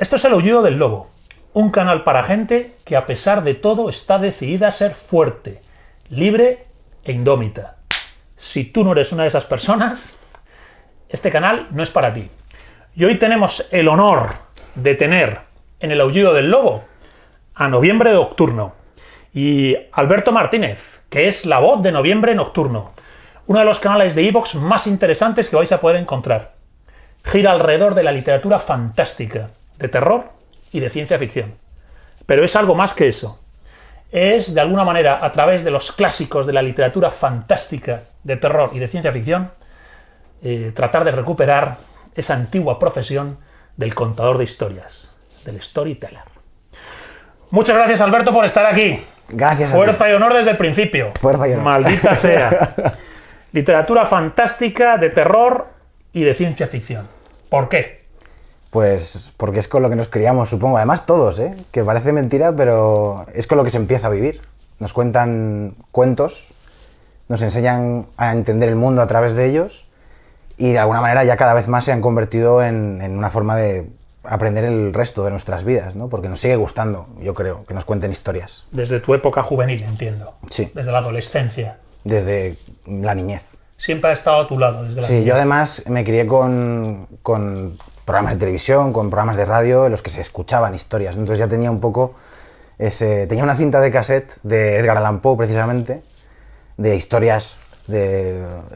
Esto es El Aullido del Lobo, un canal para gente que a pesar de todo está decidida a ser fuerte, libre e indómita. Si tú no eres una de esas personas, este canal no es para ti. Y hoy tenemos el honor de tener en El Aullido del Lobo a Noviembre Nocturno y Alberto Martínez, que es la voz de Noviembre Nocturno, uno de los canales de Evox más interesantes que vais a poder encontrar. Gira alrededor de la literatura fantástica de terror y de ciencia ficción. Pero es algo más que eso. Es, de alguna manera, a través de los clásicos de la literatura fantástica de terror y de ciencia ficción, eh, tratar de recuperar esa antigua profesión del contador de historias, del storyteller. Muchas gracias, Alberto, por estar aquí. Gracias. Fuerza y honor desde el principio. Fuerza y honor. Maldita sea. Literatura fantástica, de terror y de ciencia ficción. ¿Por qué? Pues porque es con lo que nos criamos, supongo. Además, todos, ¿eh? Que parece mentira, pero es con lo que se empieza a vivir. Nos cuentan cuentos, nos enseñan a entender el mundo a través de ellos y de alguna manera ya cada vez más se han convertido en, una forma de aprender el resto de nuestras vidas, ¿no? Porque nos sigue gustando, yo creo, que nos cuenten historias. Desde tu época juvenil, entiendo. Sí. Desde la adolescencia. Desde la niñez. Siempre ha estado a tu lado desde la Sí, yo además me crié con, con programas de televisión, con programas de radio en los que se escuchaban historias. Entonces ya tenía un poco ese... Tenía una cinta de cassette de Edgar Allan Poe, precisamente, de historias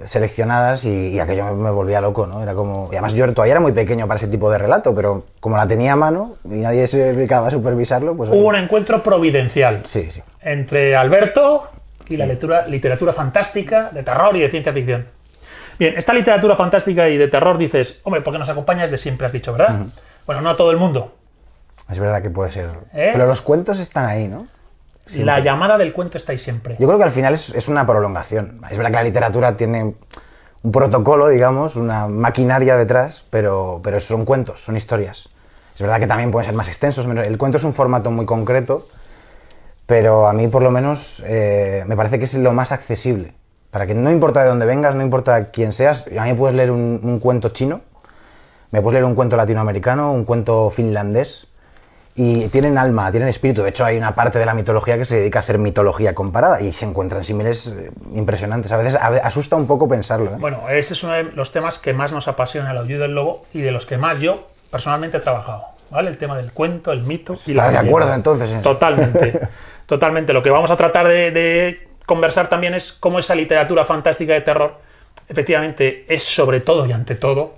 seleccionadas y, aquello me, volvía loco, ¿no? Era como... Y además yo todavía era muy pequeño para ese tipo de relato, pero como la tenía a mano y nadie se dedicaba a supervisarlo, pues... Hubo un encuentro providencial. Sí, sí. Entre Alberto y la lectura, literatura fantástica, de terror y de ciencia ficción. Bien, esta literatura fantástica y de terror dices, hombre, porque nos acompaña de siempre? Has dicho, ¿verdad? Bueno, no a todo el mundo. Es verdad que puede ser. ¿Eh? Pero los cuentos están ahí, ¿no? si La llamada del cuento está ahí siempre. Yo creo que al final es, una prolongación. Es verdad que la literatura tiene un protocolo, digamos, una maquinaria detrás, pero, pero son cuentos, son historias. Es verdad que también pueden ser más extensos. El cuento es un formato muy concreto, pero a mí por lo menos eh, me parece que es lo más accesible. Para que no importa de dónde vengas, no importa quién seas, a mí me puedes leer un, cuento chino, me puedes leer un cuento latinoamericano, un cuento finlandés, y tienen alma, tienen espíritu. De hecho, hay una parte de la mitología que se dedica a hacer mitología comparada y se encuentran similares eh, impresionantes. A veces asusta un poco pensarlo. ¿eh? Bueno, ese es uno de los temas que más nos apasiona el audio del lobo y de los que más yo personalmente he trabajado. ¿Vale? El tema del cuento, el mito. Pues la de acuerdo entonces? totalmente. totalmente. Lo que vamos a tratar de conversar también es cómo esa literatura fantástica de terror efectivamente es sobre todo y ante todo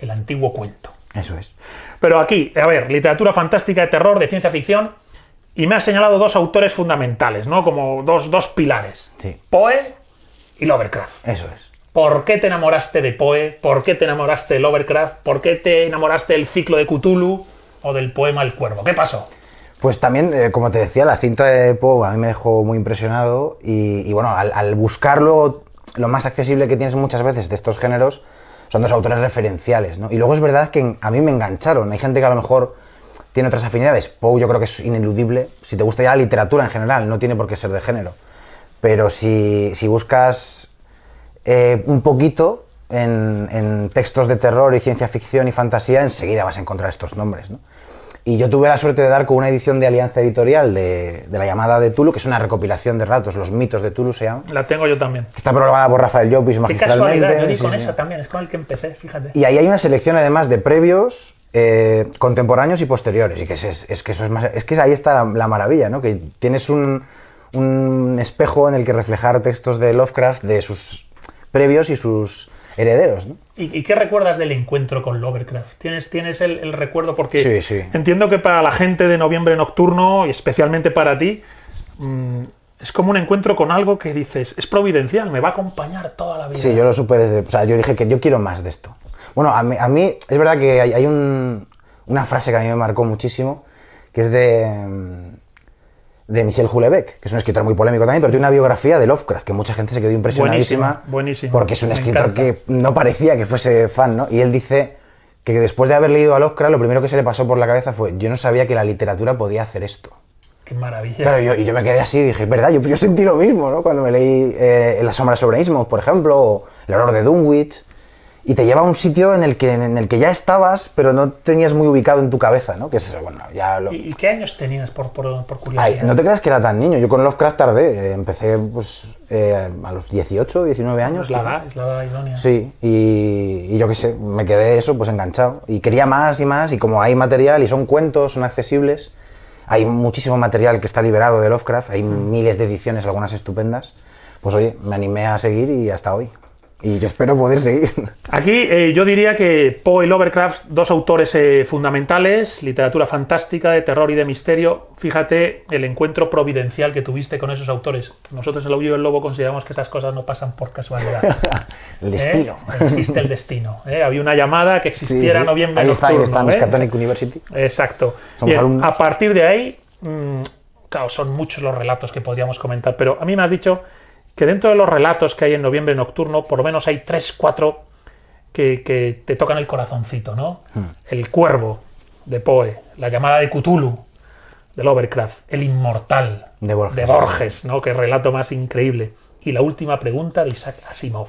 el antiguo cuento. Eso es. Pero aquí, a ver, literatura fantástica de terror, de ciencia ficción, y me has señalado dos autores fundamentales, ¿no? Como dos, dos pilares. Poe y Lovecraft. Eso es. ¿Por qué te enamoraste de Poe? ¿Por qué te enamoraste de Lovecraft? ¿Por qué te enamoraste del ciclo de Cthulhu o del poema El Cuervo? ¿Qué pasó? Pues también, eh, como te decía, la cinta de Poe a mí me dejó muy impresionado y, bueno, al, buscarlo, lo más accesible que tienes muchas veces de estos géneros, son dos autores referenciales, ¿no? Y luego es verdad que a mí me engancharon, hay gente que a lo mejor tiene otras afinidades, Poe yo creo que es ineludible, si te gusta ya la literatura en general, no tiene por qué ser de género, pero si, buscas eh, un poquito en, en, textos de terror y ciencia ficción y fantasía, enseguida vas a encontrar estos nombres, ¿no? Y yo tuve la suerte de dar con una edición de Alianza Editorial de, La Llamada de Tulu, que es una recopilación de ratos, los mitos de Tulu se La tengo yo también. Está programada por Rafael Llopis magistralmente. Qué casualidad, yo con esa también, es con el que empecé, fíjate. Y ahí hay una selección además de previos, eh, contemporáneos y posteriores. Y que es, es, que eso es más. Es que ahí está la, maravilla, ¿no? Que tienes un espejo en el que reflejar textos de Lovecraft de sus previos y sus herederos. ¿Y, qué recuerdas del encuentro con lovercraft ¿Tienes, tienes el, recuerdo? Porque entiendo que para la gente de Noviembre Nocturno, y especialmente para ti, mm, es como un encuentro con algo que dices, es providencial, me va a acompañar toda la vida. Sí, yo lo supe desde... O sea, yo dije que yo quiero más de esto. Bueno, a mí, es verdad que hay, un, una frase que a mí me marcó muchísimo, que es de... Mm, de Michel Houellebecq, que es un escritor muy polémico también, pero tiene una biografía de Lovecraft, que mucha gente se quedó impresionadísima. Porque es un escritor que no parecía que fuese fan, ¿no? Y él dice que después de haber leído a Lovecraft, lo primero que se le pasó por la cabeza fue, yo no sabía que la literatura podía hacer esto. Qué maravilla. Claro, yo, y yo me quedé así, dije, verdad, yo, yo sentí lo mismo, ¿no? Cuando me leí eh, La sombra sobre ismo por ejemplo, o El horror de Dunwich y te lleva a un sitio en el que en el que ya estabas, pero no tenías muy ubicado en tu cabeza, ¿no? Que ¿Y qué años tenías, por, curiosidad? no te creas que era tan niño. Yo con Lovecraft tardé. Eh, empecé, pues, eh, a los 18, 19 años. la edad, la idónea. Sí, y, y yo qué sé, me quedé eso, pues, enganchado. Y quería más y más, y como hay material y son cuentos, son accesibles, hay muchísimo material que está liberado de Lovecraft, hay miles de ediciones, algunas estupendas, pues, oye, me animé a seguir y hasta hoy. Y yo espero poder seguir. Aquí eh, yo diría que Poe y Lovecraft, dos autores eh, fundamentales, literatura fantástica, de terror y de misterio. Fíjate el encuentro providencial que tuviste con esos autores. Nosotros en El Ovillo y el Lobo consideramos que esas cosas no pasan por casualidad. el destino. ¿Eh? Existe el destino. Había una llamada que existiera noviembre. Ahí está, ahí está, University. Exacto. a partir de ahí, mm, claro, son muchos los relatos que podríamos comentar, pero a mí me has dicho que dentro de los relatos que hay en Noviembre Nocturno, por lo menos hay tres, cuatro que, te tocan el corazoncito, ¿no? Hmm. El Cuervo, de Poe, La llamada de Cthulhu, de Lovecraft, El Inmortal, de Borges, ¿no? Qué relato más increíble. Y la última pregunta de Isaac Asimov.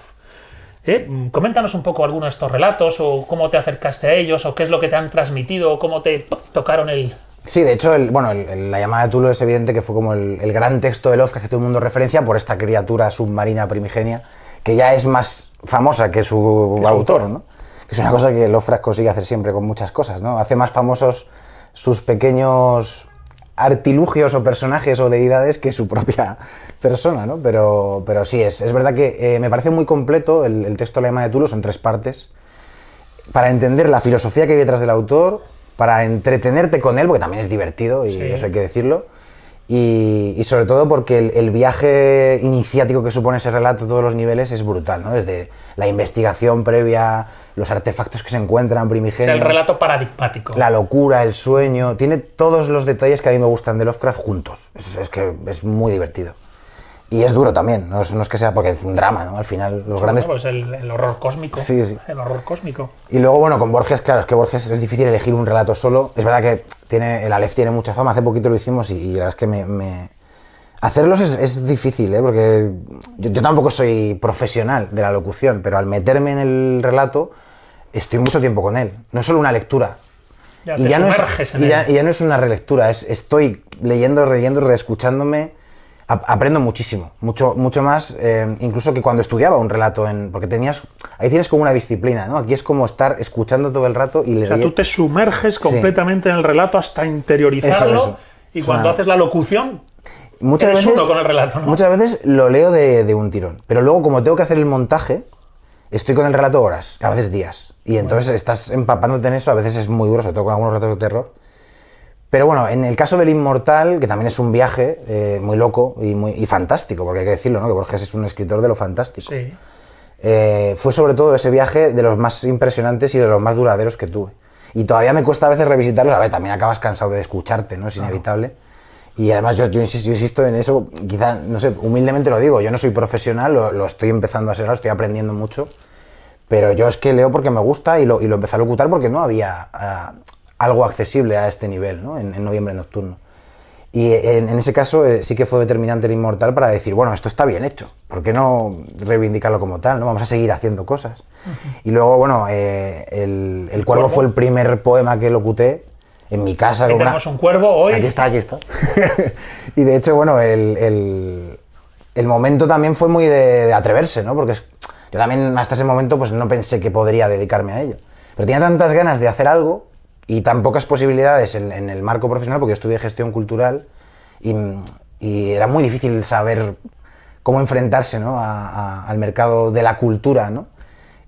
Eh, coméntanos un poco alguno de estos relatos, o cómo te acercaste a ellos, o qué es lo que te han transmitido, o cómo te tocaron el, Sí, de hecho, el, bueno, la llamada de Tulo es evidente que fue como el, gran texto de Lovecraft que todo el mundo referencia por esta criatura submarina primigenia, que ya es más famosa que su, autor, ¿no? Que es una cosa que Lovecraft consigue hacer siempre con muchas cosas, ¿no? Hace más famosos sus pequeños artilugios o personajes o deidades que su propia persona, ¿no? Pero, pero sí, es, es verdad que eh, me parece muy completo el, texto de la llamada de Tulo, son tres partes, para entender la filosofía que hay detrás del autor, para entretenerte con él, porque también es divertido y eso hay que decirlo. Y, sobre todo porque el, viaje iniciático que supone ese relato a todos los niveles es brutal, ¿no? Desde la investigación previa, los artefactos que se encuentran primigenios. el relato paradigmático. La locura, el sueño. Tiene todos los detalles que a mí me gustan de Lovecraft juntos. es que es muy divertido. Y es duro también, no es, que sea porque es un drama, ¿no? Al final, los grandes. Pues el, horror cósmico. Sí, sí. El horror cósmico. Y luego, bueno, con Borges, claro, es que Borges es difícil elegir un relato solo. Es verdad que tiene, el Aleph tiene mucha fama, hace poquito lo hicimos y, la verdad es que me. Hacerlos es, es, difícil, ¿eh? Porque yo, tampoco soy profesional de la locución, pero al meterme en el relato, estoy mucho tiempo con él. No es solo una lectura. y, ya no es, Ya, no es, una relectura, es, estoy leyendo, leyendo, reescuchándome aprendo muchísimo, mucho, mucho más, eh, incluso que cuando estudiaba un relato, en, porque tenías, ahí tienes como una disciplina, ¿no? Aquí es como estar escuchando todo el rato y le... O sea, tú te sumerges completamente en el relato hasta interiorizarlo y cuando haces la locución... Muchas veces, con el relato, muchas veces lo leo de, un tirón, pero luego como tengo que hacer el montaje, estoy con el relato horas, a veces días, y entonces estás empapándote en eso, a veces es muy duro, sobre todo con algunos relatos de terror, pero bueno, en el caso del Inmortal, que también es un viaje eh, muy loco y, muy, fantástico, porque hay que decirlo, ¿no? que Borges es un escritor de lo fantástico. Eh, fue sobre todo ese viaje de los más impresionantes y de los más duraderos que tuve. Y todavía me cuesta a veces revisitarlo. a ver, también acabas cansado de escucharte, ¿no? Es inevitable. Y además yo, yo, insisto, en eso, quizás, no sé, humildemente lo digo, yo no soy profesional, lo, estoy empezando a ser, lo estoy aprendiendo mucho, pero yo es que leo porque me gusta y lo, y lo empecé a locutar porque no había... Ah, algo accesible a este nivel, ¿no? en, noviembre nocturno. Y en, ese caso eh, sí que fue determinante el inmortal para decir, bueno, esto está bien hecho, ¿por qué no reivindicarlo como tal? ¿no? Vamos a seguir haciendo cosas. Y luego, bueno, eh, el, cuervo, fue el primer poema que locuté en mi casa. tenemos un cuervo hoy. Aquí está, aquí está. y de hecho, bueno, el, el, momento también fue muy de, atreverse, ¿no? Porque yo también hasta ese momento pues no pensé que podría dedicarme a ello. Pero tenía tantas ganas de hacer algo y tan pocas posibilidades en, el marco profesional, porque yo estudié gestión cultural y, era muy difícil saber cómo enfrentarse ¿no? al mercado de la cultura. ¿no?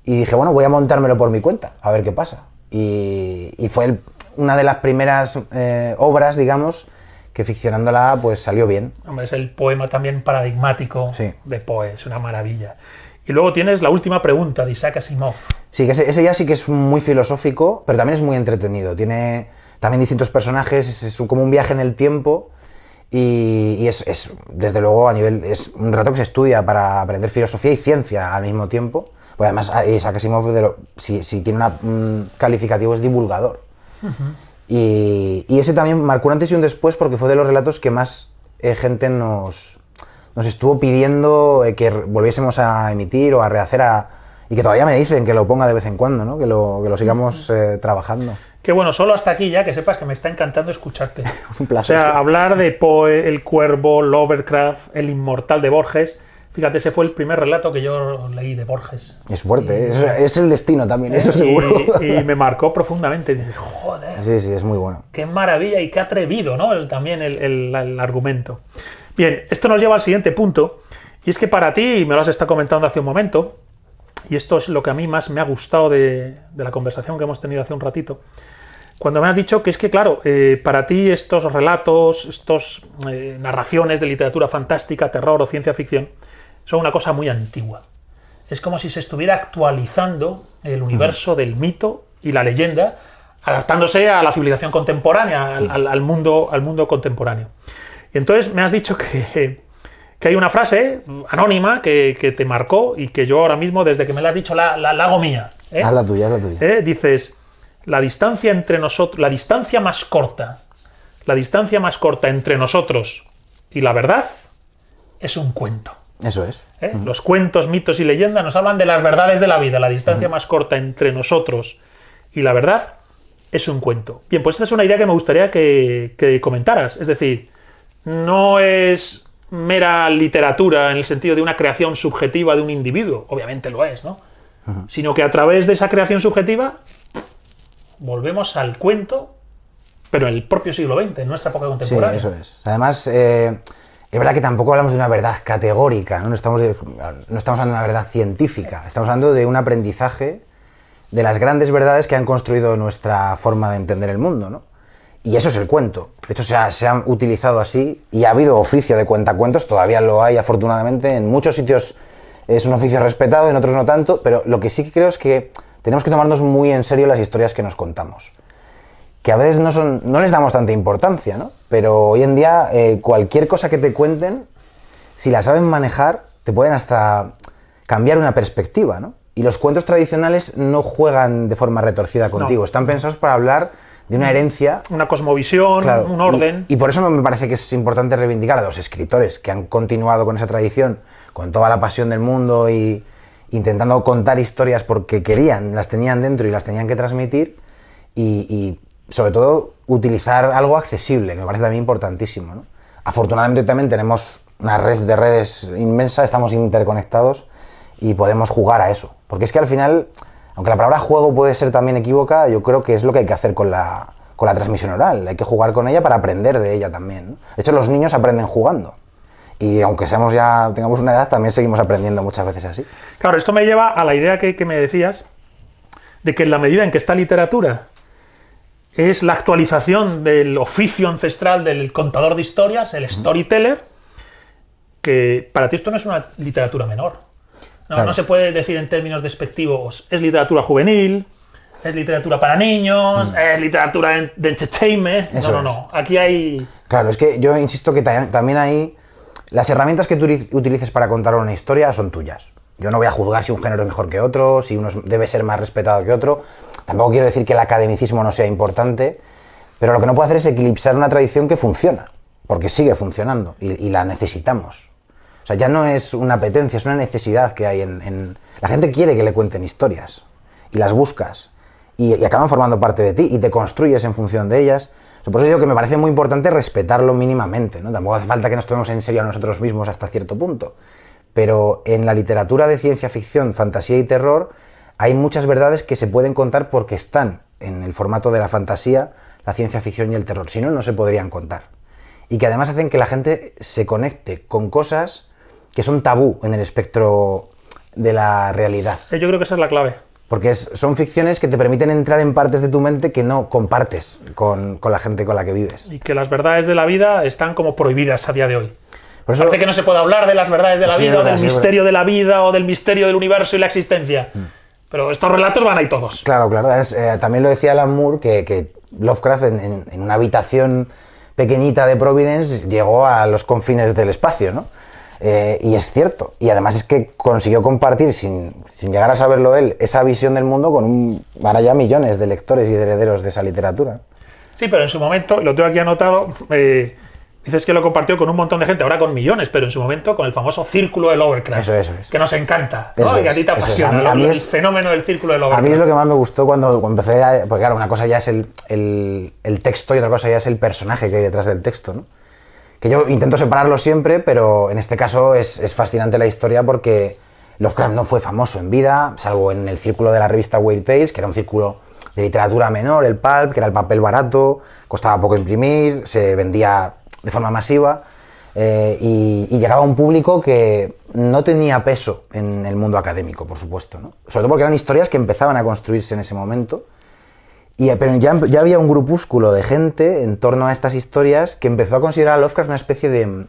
Y dije, bueno, voy a montármelo por mi cuenta, a ver qué pasa. Y, fue una de las primeras eh, obras, digamos, que ficcionándola pues salió bien. Hombre, es el poema también paradigmático de Poe, es una maravilla. Y luego tienes la última pregunta de Isaac Asimov. Sí, que ese, ese, ya sí que es muy filosófico, pero también es muy entretenido. Tiene también distintos personajes, es, como un viaje en el tiempo. Y, es, desde luego, a nivel. Es un rato que se estudia para aprender filosofía y ciencia al mismo tiempo. Pues además, Isaac Asimov, si, tiene una, un calificativo, es divulgador. y, ese también marcó un antes y un después porque fue de los relatos que más eh, gente nos, nos estuvo pidiendo eh, que volviésemos a emitir o a rehacer a, y que todavía me dicen que lo ponga de vez en cuando, ¿no? que, lo, que lo sigamos eh, trabajando. Que bueno, solo hasta aquí ya, que sepas que me está encantando escucharte. Un placer. O sea, hablar de Poe, El Cuervo, Lovecraft, El Inmortal de Borges. Fíjate, ese fue el primer relato que yo leí de Borges. Es fuerte, ¿eh? es, el destino también, eso seguro. Y, me marcó profundamente. joder. Sí, sí, es muy bueno. Qué maravilla y qué atrevido, ¿no? también el, el argumento. Bien, esto nos lleva al siguiente punto, y es que para ti, y me lo has estado comentando hace un momento, y esto es lo que a mí más me ha gustado de, la conversación que hemos tenido hace un ratito, cuando me has dicho que es que, claro, eh, para ti estos relatos, estas eh, narraciones de literatura fantástica, terror o ciencia ficción, son una cosa muy antigua. Es como si se estuviera actualizando el mm. universo del mito y la leyenda, adaptándose a la civilización contemporánea, mundo, al mundo contemporáneo. Entonces me has dicho que, hay una frase anónima que, te marcó y que yo ahora mismo, desde que me la has dicho, la, hago mía. ¿eh? Ah, la tuya, la tuya. ¿Eh? Dices, la distancia entre nosotros, la distancia más corta, la distancia más corta entre nosotros y la verdad es un cuento. Eso es. ¿Eh? Los cuentos, mitos y leyendas nos hablan de las verdades de la vida. La distancia más corta entre nosotros y la verdad es un cuento. Bien, pues esta es una idea que me gustaría que, que comentaras. Es decir, no es mera literatura en el sentido de una creación subjetiva de un individuo, obviamente lo es, ¿no? Sino que a través de esa creación subjetiva volvemos al cuento, pero en el propio siglo XX, en nuestra época contemporánea. Sí, eso es. Además, eh, es verdad que tampoco hablamos de una verdad categórica, ¿no? estamos no estamos hablando de una verdad científica, estamos hablando de un aprendizaje de las grandes verdades que han construido nuestra forma de entender el mundo, ¿no? Y eso es el cuento. De hecho, se, ha, han utilizado así y ha habido oficio de cuentacuentos, todavía lo hay afortunadamente. En muchos sitios es un oficio respetado, en otros no tanto, pero lo que sí que creo es que tenemos que tomarnos muy en serio las historias que nos contamos. Que a veces no, son, no les damos tanta importancia, ¿no? Pero hoy en día eh, cualquier cosa que te cuenten, si la saben manejar, te pueden hasta cambiar una perspectiva, ¿no? Y los cuentos tradicionales no juegan de forma retorcida contigo, están pensados para hablar de una herencia. Una cosmovisión, un orden. Y, por eso me parece que es importante reivindicar a los escritores que han continuado con esa tradición, con toda la pasión del mundo y intentando contar historias porque querían, las tenían dentro y las tenían que transmitir. Y, sobre todo utilizar algo accesible, que me parece también importantísimo. Afortunadamente también tenemos una red de redes inmensa, estamos interconectados y podemos jugar a eso. Porque es que al final aunque la palabra juego puede ser también equívoca, yo creo que es lo que hay que hacer con la, con la transmisión oral. Hay que jugar con ella para aprender de ella también. De hecho, los niños aprenden jugando. Y aunque seamos ya, tengamos una edad, también seguimos aprendiendo muchas veces así. Claro, esto me lleva a la idea que, que me decías, de que en la medida en que esta literatura es la actualización del oficio ancestral del contador de historias, el storyteller, que para ti esto no es una literatura menor. No, no se puede decir en términos despectivos. Es literatura juvenil, es literatura para niños, mm. es literatura de, entertainment. no, no, no. Aquí hay. Claro, es que yo insisto que también hay. Las herramientas que tú utilices para contar una historia son tuyas. Yo no voy a juzgar si un género es mejor que otro, si uno debe ser más respetado que otro. Tampoco quiero decir que el academicismo no sea importante, pero lo que no puedo hacer es eclipsar una tradición que funciona, porque sigue funcionando y la necesitamos. O sea, ya no es una apetencia, es una necesidad que hay en... La gente quiere que le cuenten historias y las buscas y, acaban formando parte de ti y te construyes en función de ellas. por eso digo que me parece muy importante respetarlo mínimamente, ¿no? Tampoco hace falta que nos tomemos en serio a nosotros mismos hasta cierto punto. Pero en la literatura de ciencia ficción, fantasía y terror hay muchas verdades que se pueden contar porque están en el formato de la fantasía, la ciencia ficción y el terror. Si no, no se podrían contar. Y que además hacen que la gente se conecte con cosas que son tabú en el espectro de la realidad. Eh, yo creo que esa es la clave. Porque son ficciones que te permiten entrar en partes de tu mente que no compartes con, la gente con la que vives. Y que las verdades de la vida están como prohibidas a día de hoy. Por eso, parece que no se puede hablar de las verdades de la vida, del misterio de la vida o del misterio del universo y la existencia. Mm. Pero estos relatos van ahí todos. Claro, claro. Eh, también lo decía Alan Moore, que, Lovecraft en una habitación pequeñita de Providence llegó a los confines del espacio, ¿no? Eh, y es cierto. Y además es que consiguió compartir, sin, sin, llegar a saberlo él, esa visión del mundo con ahora ya millones de lectores y herederos de esa literatura. Sí, pero en su momento, lo tengo aquí anotado, eh, dices que lo compartió con un montón de gente, ahora con millones, pero en su momento con el famoso círculo del Overcraft. Eso, eso es. Que nos encanta, ¿no? y a ti te apasiona el fenómeno del círculo del Overcraft. A mí es lo que más me gustó cuando, empecé a... Porque claro, una cosa ya es el, el texto y otra cosa ya es el personaje que hay detrás del texto, ¿no? que yo intento separarlo siempre, pero en este caso es, fascinante la historia porque Lovecraft no fue famoso en vida, salvo en el círculo de la revista Weird Tales, que era un círculo de literatura menor, el pulp, que era el papel barato, costaba poco imprimir, se vendía de forma masiva eh, y, llegaba a un público que no tenía peso en el mundo académico, por supuesto. ¿no? Sobre todo porque eran historias que empezaban a construirse en ese momento eh, pero ya, había un grupúsculo de gente en torno a estas historias que empezó a considerar a Lovecraft una especie de. No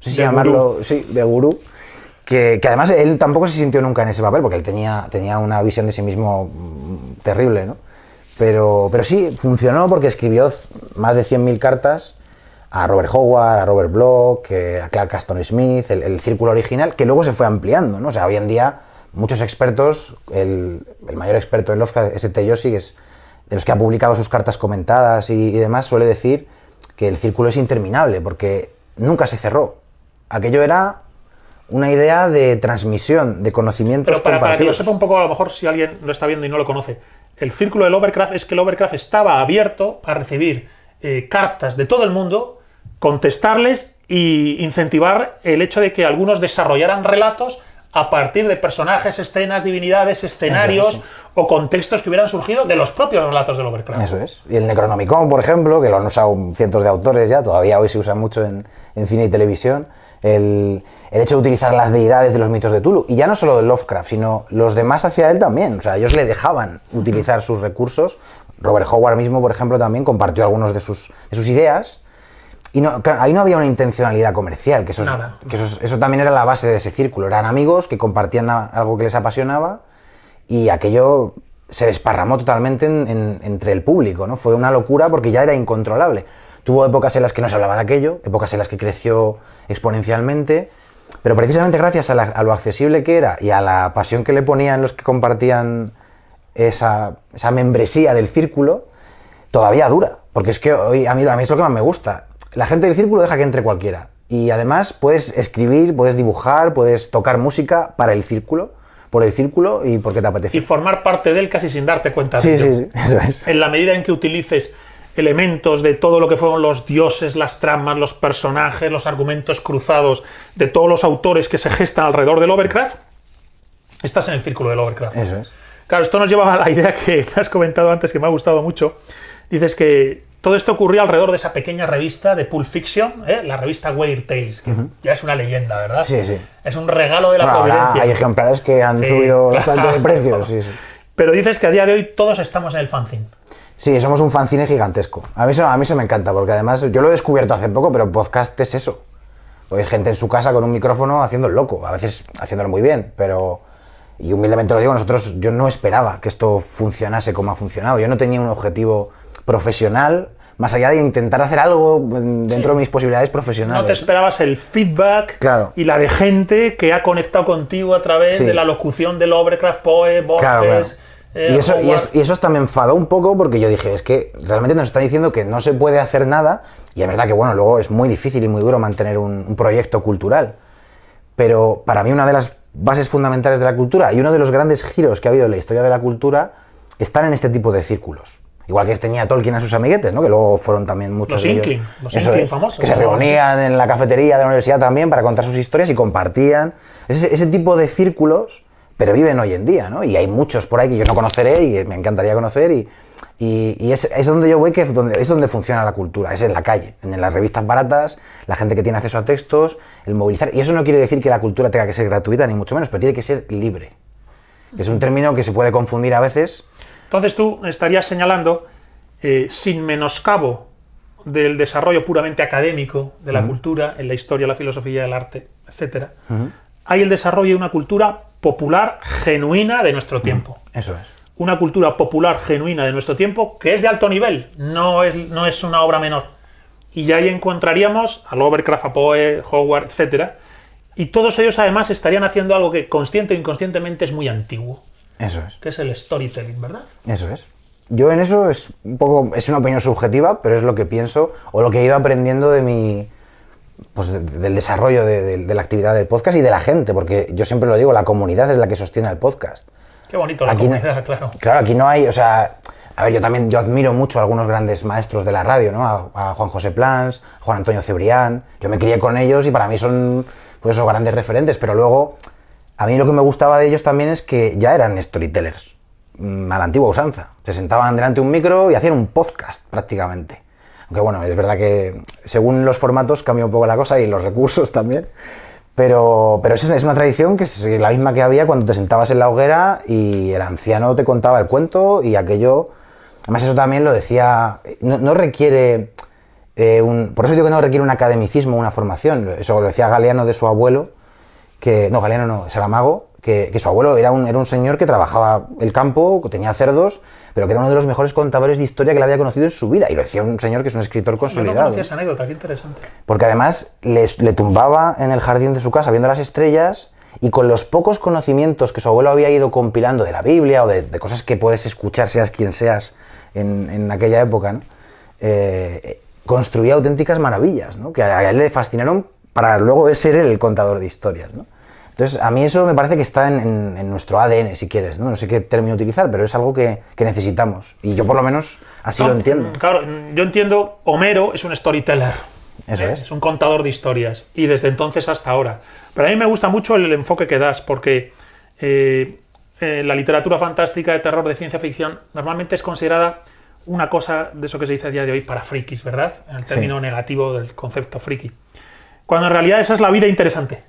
sé si llamarlo. Sí, de gurú. Que, además él tampoco se sintió nunca en ese papel, porque él tenía, tenía una visión de sí mismo mm, terrible, Pero, pero sí, funcionó porque escribió más de 100.000 cartas a Robert Howard, a Robert Bloch, eh, a Clark Aston Smith, el, círculo original, que luego se fue ampliando, ¿no? O sea, hoy en día muchos expertos, el, mayor experto en Lovecraft es e T. Yossi, que es de los que ha publicado sus cartas comentadas y, demás, suele decir que el círculo es interminable, porque nunca se cerró. Aquello era una idea de transmisión, de conocimientos Pero para, para, que lo sepa un poco, a lo mejor si alguien lo está viendo y no lo conoce, el círculo del Overcraft es que el Overcraft estaba abierto a recibir eh, cartas de todo el mundo, contestarles e incentivar el hecho de que algunos desarrollaran relatos a partir de personajes, escenas, divinidades, escenarios o contextos que hubieran surgido de los propios relatos de Lovecraft. Eso es. Y el Necronomicon, por ejemplo, que lo han usado cientos de autores ya, todavía hoy se usa mucho en, cine y televisión. El, hecho de utilizar las deidades de los mitos de Tulu, y ya no solo de Lovecraft, sino los demás hacia él también. O sea, ellos le dejaban utilizar sus recursos. Robert Howard mismo, por ejemplo, también compartió algunas de sus, de sus ideas y ahí no había una intencionalidad comercial, que, eso, eso, también era la base de ese círculo. Eran amigos que compartían algo que les apasionaba y aquello se desparramó totalmente entre el público, ¿no? Fue una locura porque ya era incontrolable. Tuvo épocas en las que no se hablaba de aquello, épocas en las que creció exponencialmente, pero precisamente gracias a, lo accesible que era y a la pasión que le ponían los que compartían esa, membresía del círculo, todavía dura. Porque es que hoy a mí, a mí es lo que más me gusta la gente del círculo deja que entre cualquiera. Y además puedes escribir, puedes dibujar, puedes tocar música para el círculo, por el círculo y porque te apetece. Y formar parte de él casi sin darte cuenta. Sí, de sí, sí, eso es. En la medida en que utilices elementos de todo lo que fueron los dioses, las tramas, los personajes, los argumentos cruzados de todos los autores que se gestan alrededor del Overcraft, estás en el círculo del Overcraft. Eso es. Claro, esto nos lleva a la idea que has comentado antes que me ha gustado mucho. Dices que todo esto ocurrió alrededor de esa pequeña revista de Pulp Fiction, ¿eh? la revista Weird Tales, que ya es una leyenda, ¿verdad? Sí, sí. Es un regalo de la bueno, ah, Hay ejemplares que han subido bastante de precio, Pero dices que a día de hoy todos estamos en el fanzine. Sí, somos un fanzine gigantesco. A mí, eso, a mí me encanta, porque además yo lo he descubierto hace poco, pero podcast es eso. es pues gente en su casa con un micrófono haciendo el loco, a veces haciéndolo muy bien, pero... Y humildemente lo digo, nosotros yo no esperaba que esto funcionase como ha funcionado. Yo no tenía un objetivo profesional más allá de intentar hacer algo dentro de mis posibilidades profesionales. No te esperabas el feedback y la de gente que ha conectado contigo a través de la locución del Lovecraft Poe, voces... Eh, y, eso, y, eso hasta me enfadó un poco porque yo dije, es que realmente nos están diciendo que no se puede hacer nada y es verdad que bueno, luego es muy difícil y muy duro mantener un, un proyecto cultural. Pero para mí una de las bases fundamentales de la cultura y uno de los grandes giros que ha habido en la historia de la cultura están en este tipo de círculos. Igual que tenía Tolkien a sus amiguetes, ¿no? Que luego fueron también muchos de ellos. los es, famosos. Que se reunían en la cafetería de la universidad también para contar sus historias y compartían. Ese, tipo de círculos pero viven hoy en día, ¿no? Y hay muchos por ahí que yo no conoceré y me encantaría conocer y... Y, es, es, donde yo voy que es donde, es donde funciona la cultura, es en la calle, en las revistas baratas, la gente que tiene acceso a textos, el movilizar. Y eso no quiere decir que la cultura tenga que ser gratuita, ni mucho menos, pero tiene que ser libre. es un término que se puede confundir a veces entonces tú estarías señalando, eh, sin menoscabo del desarrollo puramente académico de la cultura, en la historia, la filosofía, el arte, etc., hay el desarrollo de una cultura popular genuina de nuestro tiempo. Eso es. Una cultura popular genuina de nuestro tiempo que es de alto nivel, no es, una obra menor. Y ahí encontraríamos a Lovecraft, a Poe, Howard, etc. Y todos ellos además estarían haciendo algo que consciente o inconscientemente es muy antiguo. Eso es. Que es el storytelling, ¿verdad? Eso es. Yo en eso es un poco, es una opinión subjetiva, pero es lo que pienso o lo que he ido aprendiendo de mi, pues, del desarrollo de, la actividad del podcast y de la gente, porque yo siempre lo digo, la comunidad es la que sostiene el podcast. Qué bonito la comunidad, claro. Claro, aquí no hay, o sea, a ver, yo también, yo admiro mucho a algunos grandes maestros de la radio, ¿no? A, Juan José Plans, Juan Antonio Cebrián, yo me crié con ellos y para mí son, pues, esos grandes referentes, pero luego a mí lo que me gustaba de ellos también es que ya eran storytellers, mm, a la antigua usanza. Se sentaban delante de un micro y hacían un podcast prácticamente. Aunque bueno, es verdad que según los formatos cambia un poco la cosa y los recursos también. Pero, pero es, una tradición que es la misma que había cuando te sentabas en la hoguera y el anciano te contaba el cuento y aquello... Además eso también lo decía... No, requiere... Eh, un, por eso digo que no requiere un academicismo, una formación. Eso lo decía Galeano de su abuelo, que, no, Galeano no, Saramago, que, que, su abuelo era un, era un señor que trabajaba el campo, que tenía cerdos, pero que era uno de los mejores contadores de historia que le había conocido en su vida. Y lo decía un señor que es un escritor consolidado. no anécdota, qué interesante. Porque además le tumbaba en el jardín de su casa viendo las estrellas y con los pocos conocimientos que su abuelo había ido compilando de la Biblia o de, cosas que puedes escuchar, seas quien seas, en, aquella época, eh, construía auténticas maravillas, ¿no? que a él le fascinaron para luego ser el contador de historias, ¿no? Entonces, a mí eso me parece que está en, nuestro ADN, si quieres, ¿no? sé qué término utilizar, pero es algo que, necesitamos. Y yo por lo menos así lo entiendo. Claro, yo entiendo, Homero es un storyteller. ¿eh? es. un contador de historias. Y desde entonces hasta ahora. Pero a mí me gusta mucho el enfoque que das, porque eh, eh, la literatura fantástica de terror, de ciencia ficción, normalmente es considerada una cosa de eso que se dice a día de hoy para frikis, ¿verdad? El término negativo del concepto friki cuando en realidad esa es la vida interesante.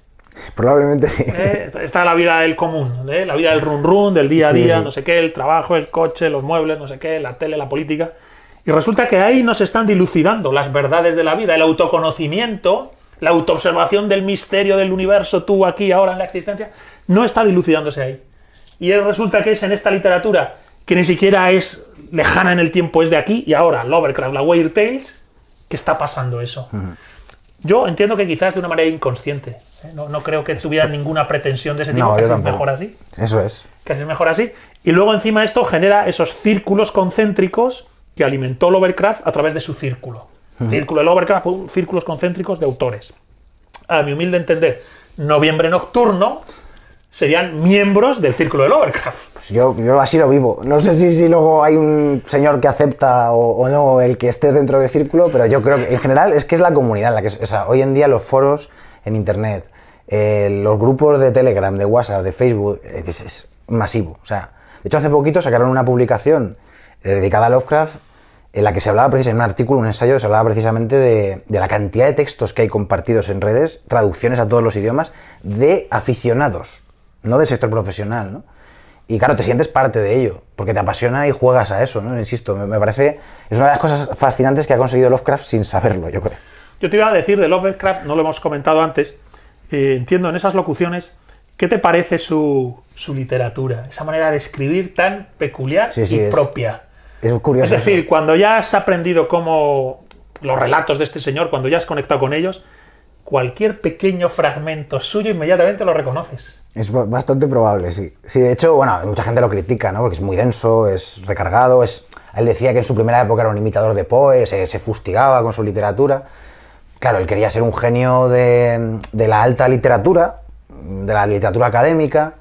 Probablemente sí. ¿Eh? Está la vida del común, ¿Eh? la vida del run run, del día a día, no sé qué, el trabajo, el coche, los muebles, no sé qué, la tele, la política. Y resulta que ahí no se están dilucidando las verdades de la vida, el autoconocimiento, la autoobservación del misterio del universo, tú aquí, ahora, en la existencia, no está dilucidándose ahí. Y resulta que es en esta literatura, que ni siquiera es lejana en el tiempo, es de aquí y ahora, Lovercraft, la Weird Tales, que está pasando eso. Yo entiendo que quizás de una manera inconsciente. ¿eh? No, creo que tuviera ninguna pretensión de ese tipo, que es mejor así. Eso es. Que es mejor así. Y luego encima esto genera esos círculos concéntricos que alimentó Lovecraft a través de su círculo. Círculo de Lovecraft, círculos concéntricos de autores. A mi humilde entender, Noviembre Nocturno serían miembros del círculo de Lovecraft. Pues yo, yo así lo vivo. No sé si, si luego hay un señor que acepta o, no el que estés dentro del círculo, pero yo creo que en general es que es la comunidad la que... O hoy en día los foros en Internet, eh, los grupos de Telegram, de WhatsApp, de Facebook, es, masivo. O sea, de hecho hace poquito sacaron una publicación eh, dedicada a Lovecraft en la que se hablaba precisamente, en un artículo, un ensayo, se hablaba precisamente de, de, la cantidad de textos que hay compartidos en redes, traducciones a todos los idiomas, de aficionados no del sector profesional, ¿no? Y claro, te sientes parte de ello, porque te apasiona y juegas a eso, ¿no? Insisto, me, parece, es una de las cosas fascinantes que ha conseguido Lovecraft sin saberlo, yo creo. Yo te iba a decir de Lovecraft, no lo hemos comentado antes, eh, entiendo en esas locuciones, ¿qué te parece su, literatura? Esa manera de escribir tan peculiar y propia. Es curioso. Es decir, cuando ya has aprendido cómo los relatos de este señor, cuando ya has conectado con ellos, cualquier pequeño fragmento suyo inmediatamente lo reconoces. Es bastante probable, sí. Sí, de hecho, bueno, mucha gente lo critica, ¿no? Porque es muy denso, es recargado, es... Él decía que en su primera época era un imitador de Poe, se, fustigaba con su literatura. Claro, él quería ser un genio de, la alta literatura, de la literatura académica,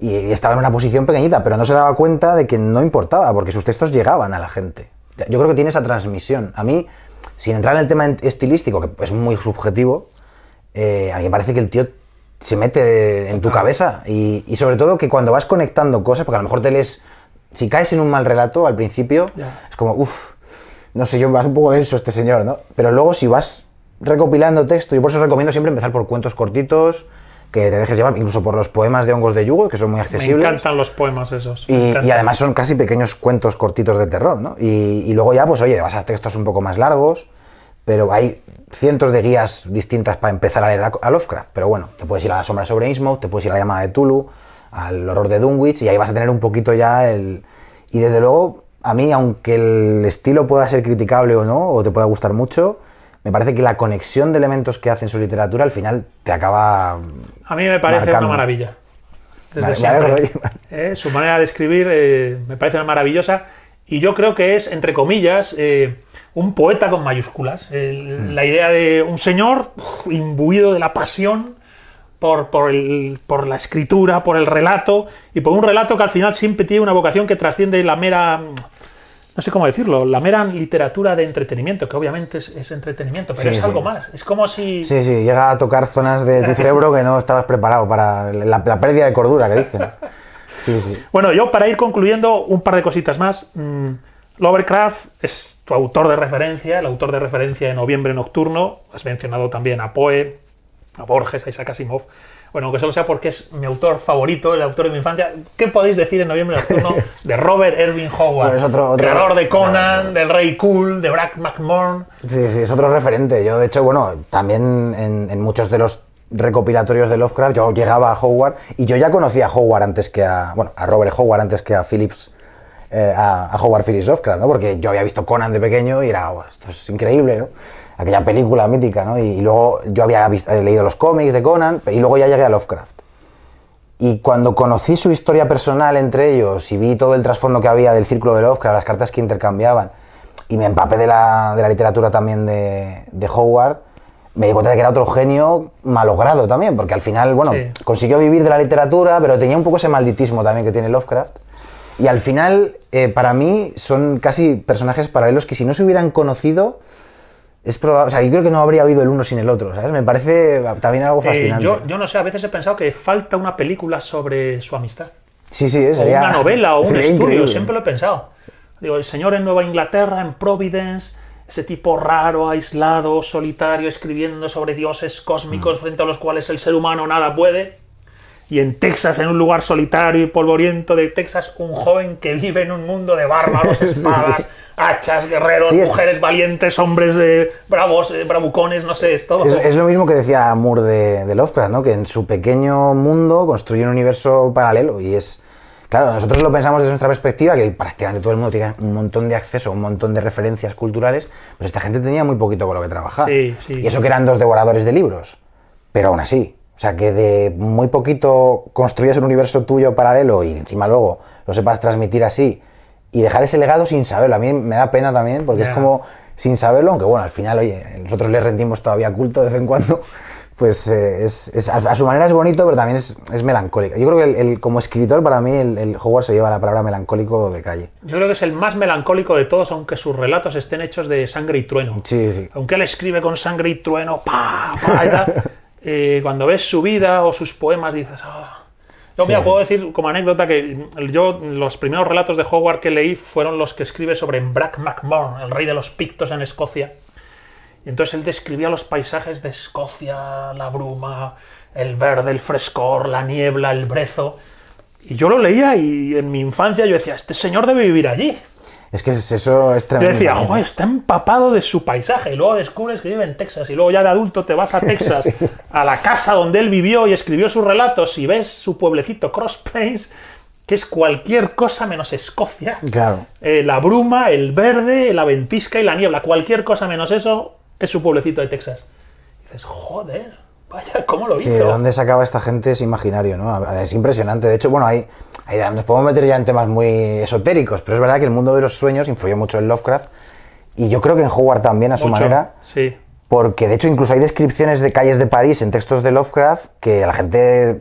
y estaba en una posición pequeñita, pero no se daba cuenta de que no importaba, porque sus textos llegaban a la gente. Yo creo que tiene esa transmisión. A mí, sin entrar en el tema estilístico, que es muy subjetivo, eh, a mí me parece que el tío se mete en tu cabeza y, sobre todo que cuando vas conectando cosas, porque a lo mejor te lees, si caes en un mal relato al principio, es como, uff, no sé, yo vas un poco denso este señor, ¿no? Pero luego si vas recopilando texto, yo por eso recomiendo siempre empezar por cuentos cortitos, que te dejes llevar, incluso por los poemas de Hongos de Yugo, que son muy accesibles. Me encantan los poemas esos. Y, además son casi pequeños cuentos cortitos de terror, ¿no? y, luego ya, pues oye, vas a textos un poco más largos pero hay cientos de guías distintas para empezar a leer a Lovecraft. Pero bueno, te puedes ir a la sombra sobre Innsmouth, te puedes ir a la llamada de Tulu, al horror de Dunwich, y ahí vas a tener un poquito ya el. Y desde luego, a mí, aunque el estilo pueda ser criticable o no, o te pueda gustar mucho, me parece que la conexión de elementos que hace en su literatura al final te acaba. A mí me parece una maravilla. Desde eh, Su manera de escribir eh, me parece maravillosa y yo creo que es, entre comillas, eh, un poeta con mayúsculas. Mm. La idea de un señor imbuido de la pasión por, por, el, por, la escritura, por el relato, y por un relato que al final siempre tiene una vocación que trasciende la mera, no sé cómo decirlo, la mera literatura de entretenimiento, que obviamente es, entretenimiento, pero es algo más. Es como si... Sí, sí, llega a tocar zonas de cerebro que no estabas preparado para la pérdida de cordura que dicen. Bueno, yo para ir concluyendo un par de cositas más. Mm, Lovecraft es tu autor de referencia, el autor de referencia de Noviembre Nocturno. Has mencionado también a Poe, a Borges, a Isaac Asimov. Bueno, aunque solo sea porque es mi autor favorito, el autor de mi infancia. ¿Qué podéis decir en Noviembre Nocturno de Robert Erwin Howard? es otro, creador de ah, Conan, del Rey Cool, de Brack McMorn. Sí, sí, es otro referente. Yo, de hecho, bueno, también en muchos de los recopilatorios de Lovecraft, yo llegaba a Howard y yo ya conocía a Howard antes que a, bueno, a Robert Howard antes que a Phillips, eh, a, Howard Phillips Lovecraft, ¿no? Porque yo había visto Conan de pequeño y era, oh, esto es increíble, ¿no? Aquella película mítica, ¿no? Y, luego yo había eh, leído los cómics de Conan y luego ya llegué a Lovecraft. Y cuando conocí su historia personal entre ellos y vi todo el trasfondo que había del círculo de Lovecraft, las cartas que intercambiaban, y me empapé de la, de la literatura también de, de Howard, me di cuenta de que era otro genio malogrado también, porque al final, bueno, consiguió vivir de la literatura, pero tenía un poco ese malditismo también que tiene Lovecraft. Y al final, eh, para mí, son casi personajes paralelos que si no se hubieran conocido, es probable. O sea, yo creo que no habría habido el uno sin el otro, ¿sabes? Me parece también algo eh, fascinante. yo, no sé, a veces he pensado que falta una película sobre su amistad. Sí, sí, sería, una novela o un estudio, siempre lo he pensado. Digo, el señor en Nueva Inglaterra, en Providence, ese tipo raro, aislado, solitario, escribiendo sobre dioses cósmicos mm. frente a los cuales el ser humano nada puede. Y en Texas, en un lugar solitario y polvoriento de Texas, un joven que vive en un mundo de bárbaros, espadas, hachas, guerreros, mujeres valientes, hombres eh, bravos, eh, bravucones, no sé, es todo. Es, lo mismo que decía Moore de, de Lovecraft, ¿no? que en su pequeño mundo construye un universo paralelo y es Claro, nosotros lo pensamos desde nuestra perspectiva, que prácticamente todo el mundo tiene un montón de acceso, un montón de referencias culturales, pero esta gente tenía muy poquito con lo que trabajar. Sí, sí, y eso que eran dos devoradores de libros, pero aún así. O sea, que de muy poquito construyas un universo tuyo paralelo y encima luego lo sepas transmitir así y dejar ese legado sin saberlo. A mí me da pena también, porque es como sin saberlo, aunque bueno, al final, oye, nosotros les rendimos todavía culto de vez en cuando pues eh, a su manera es bonito, pero también es, melancólico. Yo creo que el, como escritor, para mí, el, el, Howard se lleva la palabra melancólico de calle. Yo creo que es el más melancólico de todos, aunque sus relatos estén hechos de sangre y trueno. Sí, sí. Aunque él escribe con sangre y trueno, pa, eh, cuando ves su vida o sus poemas dices, ah. Yo, mira, puedo decir como anécdota que yo los primeros relatos de Howard que leí fueron los que escribe sobre Brack Macmor, el rey de los pictos en Escocia entonces él describía los paisajes de Escocia, la bruma, el verde, el frescor, la niebla, el brezo. Y yo lo leía y en mi infancia yo decía, este señor debe vivir allí. Es que eso es tremendo. Yo decía, joder, está empapado de su paisaje. Y luego descubres que vive en Texas. Y luego ya de adulto te vas a Texas, a la casa donde él vivió y escribió sus relatos. Y ves su pueblecito Cross Plains, que es cualquier cosa menos Escocia. Claro. Eh, la bruma, el verde, la ventisca y la niebla. Cualquier cosa menos eso es su pueblecito de Texas. dices, joder, vaya, ¿cómo lo hizo? Sí, de dónde sacaba esta gente es imaginario, ¿no? Es impresionante. De hecho, bueno, ahí, nos podemos meter ya en temas muy esotéricos, pero es verdad que el mundo de los sueños influyó mucho en Lovecraft y yo creo que en Hogwarts también, a su manera. Sí. Porque de hecho, incluso hay descripciones de calles de París en textos de Lovecraft que la gente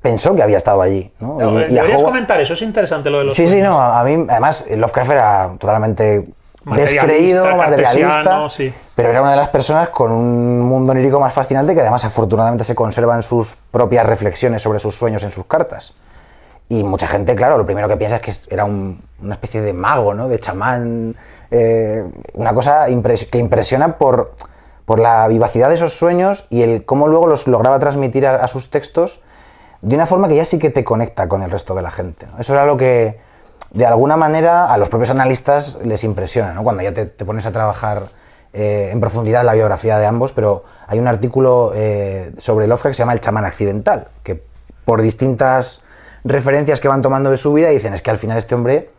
pensó que había estado allí. ¿no? y, eh, comentar eso, es interesante lo de los. Sí, sí, no. A mí, además, Lovecraft era totalmente descreído, materialista, pero era una de las personas con un mundo onírico más fascinante que además afortunadamente se conservan sus propias reflexiones sobre sus sueños en sus cartas. Y mucha gente, claro, lo primero que piensa es que era una especie de mago, ¿no? De chamán, eh, una cosa que impresiona por, por, la vivacidad de esos sueños y el cómo luego los lograba transmitir a, sus textos de una forma que ya sí que te conecta con el resto de la gente. Eso era lo que de alguna manera a los propios analistas les impresiona, ¿no? Cuando ya te, pones a trabajar eh, en profundidad la biografía de ambos, pero hay un artículo sobre eh, sobre Lovecraft que se llama El chamán accidental, que por distintas referencias que van tomando de su vida dicen es que al final este hombre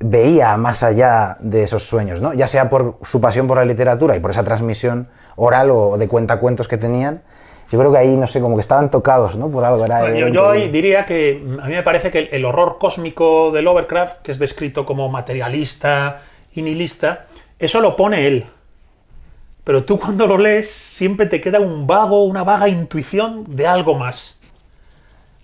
veía más allá de esos sueños, ¿no? Ya sea por su pasión por la literatura y por esa transmisión oral o de cuentacuentos que tenían, yo creo que ahí, no sé, como que estaban tocados, ¿no? Por algo era... yo, diría que a mí me parece que el, horror cósmico de Lovecraft, que es descrito como materialista y nihilista, eso lo pone él. Pero tú cuando lo lees siempre te queda un vago, una vaga intuición de algo más.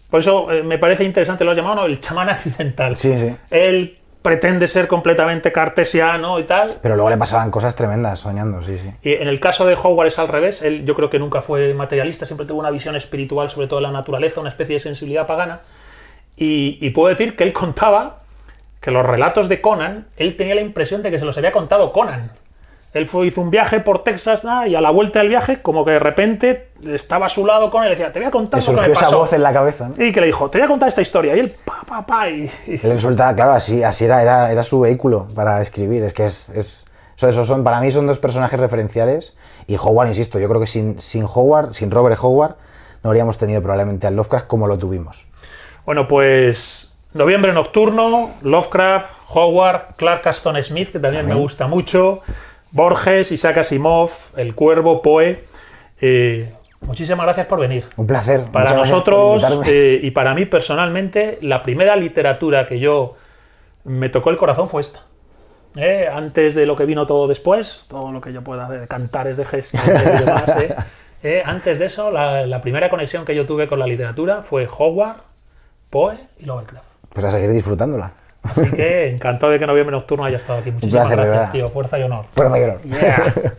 Por eso eh, me parece interesante, lo has llamado, ¿no? El chamán accidental. Sí, sí. El pretende ser completamente cartesiano y tal. Pero luego le pasaban cosas tremendas soñando, sí, sí. Y en el caso de Howard es al revés, él yo creo que nunca fue materialista, siempre tuvo una visión espiritual sobre todo la naturaleza, una especie de sensibilidad pagana. Y, y puedo decir que él contaba que los relatos de Conan, él tenía la impresión de que se los había contado Conan. Él hizo un viaje por Texas ah, y a la vuelta del viaje, como que de repente estaba a su lado con él y decía, te voy a contar lo que me pasó. esa voz en la cabeza. Y que le dijo, te voy a contar esta historia. Y él, pa, pa, pa. Y, Él claro, así, así era, era, era, su vehículo para escribir. Es que es, eso son, para mí son dos personajes referenciales. Y Howard, insisto, yo creo que sin, sin Howard, sin Robert Howard, no habríamos tenido probablemente al Lovecraft como lo tuvimos. Bueno, pues Noviembre Nocturno, Lovecraft, Howard, Clark Aston Smith, que también. me gusta mucho. Borges, Isaac Asimov, El Cuervo, Poe. Eh, muchísimas gracias por venir. Un placer. Para nosotros eh, y para mí personalmente, la primera literatura que yo me tocó el corazón fue esta. Eh, antes de lo que vino todo después, todo lo que yo pueda cantar es de gestos y demás. antes de eso, la, primera conexión que yo tuve con la literatura fue Hogwarts, Poe y Lovecraft. Pues a seguir disfrutándola. Así que encantado de que Noviembre Nocturno haya estado aquí. Muchísimas gracias, tío. Fuerza y honor. Fuerza y honor. Yeah.